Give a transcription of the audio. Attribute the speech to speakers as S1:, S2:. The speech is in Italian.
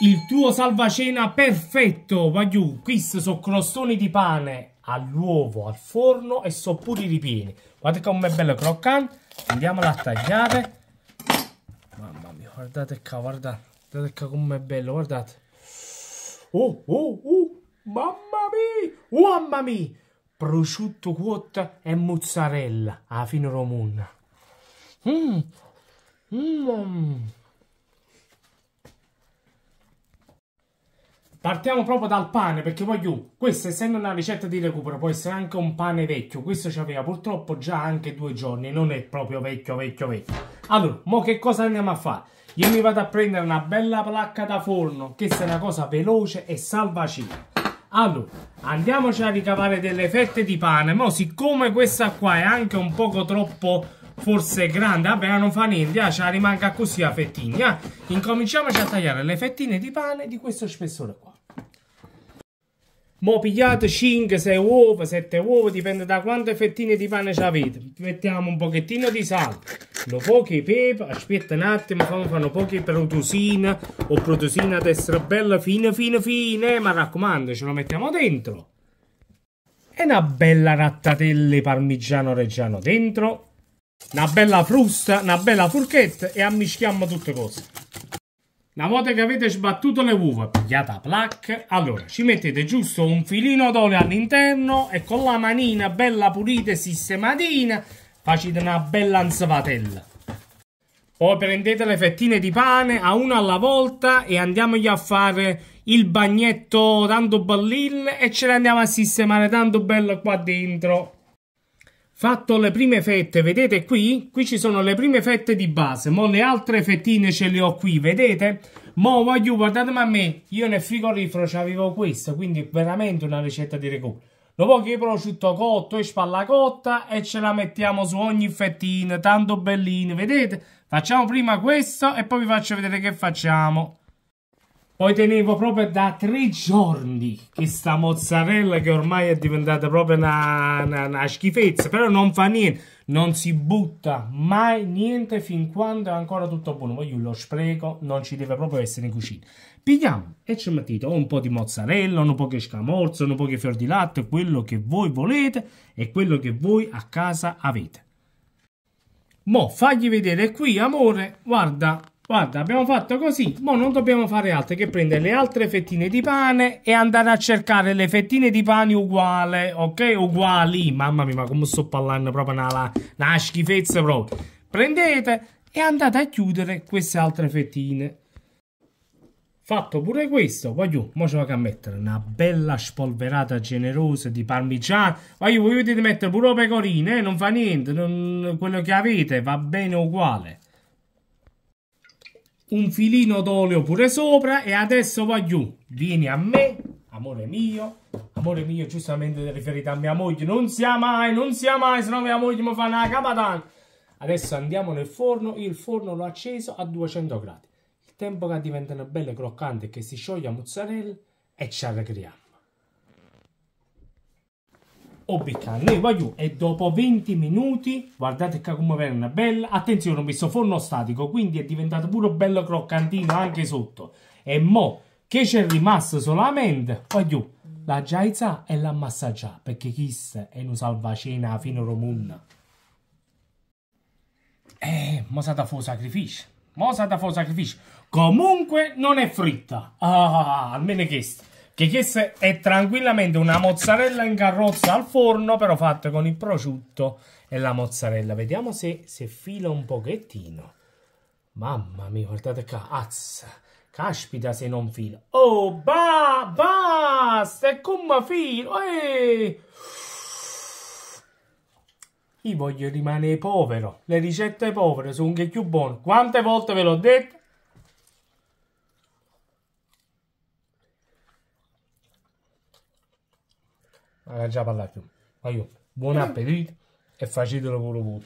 S1: Il tuo salvacena perfetto, Vagliù. Questi sono crostoni di pane all'uovo, al forno e sono pure ripieni. Guardate com'è bello croccante. Andiamola a tagliare. Mamma mia, guardate qua, guardate. Guardate qua com'è bello, guardate. Oh, oh, oh, mamma mia, oh, mamma mia. Prosciutto cotto e mozzarella, alla fine romuna. Mmm, mmm. Partiamo proprio dal pane perché voglio, questa essendo una ricetta di recupero può essere anche un pane vecchio, questo ci aveva purtroppo già anche due giorni, non è proprio vecchio vecchio vecchio. Allora, mo che cosa andiamo a fare? Io mi vado a prendere una bella placca da forno, questa è una cosa veloce e salvacina. Allora, andiamoci a ricavare delle fette di pane, Mo, siccome questa qua è anche un poco troppo forse grande, vabbè non fa niente, ah, ce rimanga così la fettina. Ah. Incominciamoci a tagliare le fettine di pane di questo spessore qua. Mo pigliate 5, 6 uova, 7 uova, dipende da quante fettine di pane avete. Mettiamo un pochettino di sale, lo poche pepe, aspetta un attimo, fanno, fanno poche protusina o protusina ad essere bella fine fine fine, eh, ma raccomando ce lo mettiamo dentro. E una bella rattatelle parmigiano reggiano dentro, una bella frusta, una bella forchetta e ammischiamo tutte cose. Una volta che avete sbattuto le uova, pigliate la plaque, allora ci mettete giusto un filino d'olio all'interno e con la manina bella pulita e sistematina facete una bella ansavatella. Poi prendete le fettine di pane a una alla volta e andiamogli a fare il bagnetto tanto bellino e ce le andiamo a sistemare tanto bello qua dentro. Fatto le prime fette, vedete qui? Qui ci sono le prime fette di base, mo le altre fettine ce le ho qui, vedete? Mo voglio, guardate a me, io nel frigorifero avevo questo, quindi veramente una ricetta di recupero. Dopo che il prosciutto cotto e spalla cotta e ce la mettiamo su ogni fettina, tanto belline, vedete? Facciamo prima questo e poi vi faccio vedere che facciamo. Poi tenevo proprio da tre giorni questa mozzarella che ormai è diventata proprio una, una, una, schifezza, però non fa niente, non si butta mai niente fin quando è ancora tutto buono. Poi io lo spreco, non ci deve proprio essere in cucina. Pigliamo e ci mettete un po' di mozzarella, un po' di scamorzo, un po' di fior di latte, quello che voi volete e quello che voi a casa avete. Mo' fagli vedere qui, amore, guarda, Guarda, abbiamo fatto così, ma non dobbiamo fare altro che prendere le altre fettine di pane e andare a cercare le fettine di pane uguali, ok? Uguali, mamma mia, ma come sto parlando proprio nella, una schifezza proprio. Prendete e andate a chiudere queste altre fettine. Fatto pure questo, voglio, mo ci vado a mettere una bella spolverata generosa di parmigiano. Voglio, voi potete mettere pure pecorine, eh? non fa niente, non, quello che avete va bene uguale un filino d'olio pure sopra e adesso va giù. Vieni a me, amore mio, amore mio, giustamente riferita a mia moglie. Non sia mai, non sia mai, se no mia moglie mi fa una capatana. Adesso andiamo nel forno, il forno l'ho acceso a 200 gradi. Il tempo che diventano belle croccanti e che si scioglie a mozzarella e ci arregliamo. Obitan. Noi voglio e dopo 20 minuti, guardate che come verna bella, attenzione ho messo forno statico, quindi è diventato pure bello croccantino anche sotto. E mo che c'è rimasto solamente, voglio la giaizza e la massaggia, perché chissà è un salvacena fino romunna. Eh, mo sa da fare sacrificio, mo sa da fare sacrificio. Comunque non è fritta, ah, almeno questo. Che questa è tranquillamente una mozzarella in carrozza al forno, però fatta con il prosciutto e la mozzarella. Vediamo se, se fila un pochettino. Mamma mia, guardate qua, azza. Caspita se non fila. Oh, ba, basta, e come filo, ehi. Io voglio rimanere povero. Le ricette povere sono anche più buone. Quante volte ve l'ho detto? aveva eh, già parlato. Ma io, buon eh. appetito e facetelo pure voi.